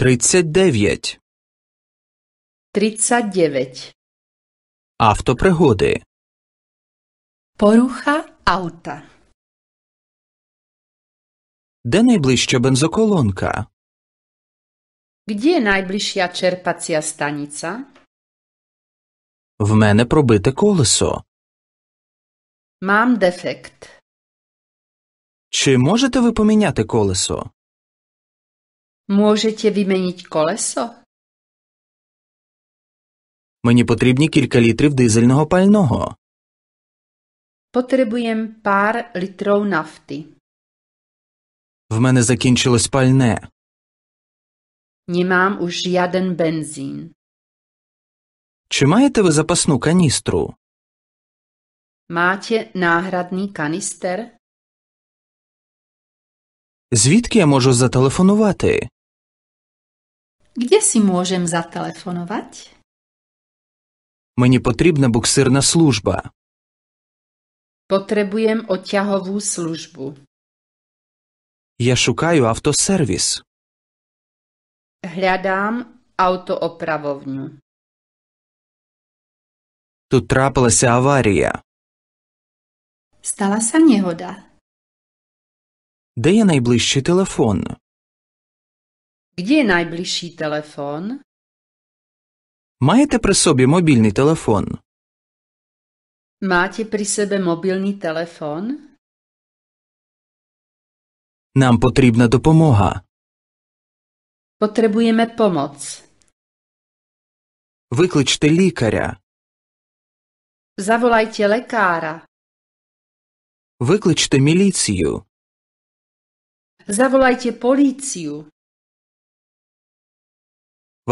39. 39. Автопригоди. Поруха аута. Де найближча бензоколонка? Где найближча черпація станиця? В мене пробите колесо. Мам дефект. Чи можете ви поміняти колесо? Можете вимінити колесо? Мені потрібні кілька літрів дизельного пального. Potrebujem pár litrov nafty. В мене закінчилось пальне. Nemám už žiaden benzín. Чи маєте ви запасну каністру? Máte náhradný каністер. Звідки я можу зателефонувати? Kde si môžem zatelefonovať? Мені потрібна буксирна служба. Potrebujem oťahovú službu. Я шукаю автосервіс. Hľadám autoopravovňu. Тут трапилася аварія. Stala sa nehoda. Де є найближчий телефон? Kde je najbližší telefon? Маєте pri sobě mobilný телефон? Máte pri sebe mobilný telefon? Нам потрібна допомога. Potrebujeme pomoc. Vykličte лікаря. Zavolajte lekára. Vykličte міліцію. Zavolajte políciu.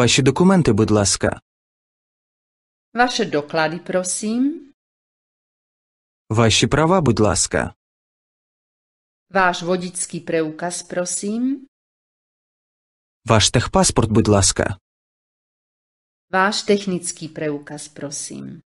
Ваші документи, будь ласка. Vaše doklady, prosím. Ваші права, будь ласка. Váš vodický preukaz, prosím. Ваш техпаспорт, будь ласка. Váš technický preukaz, prosím.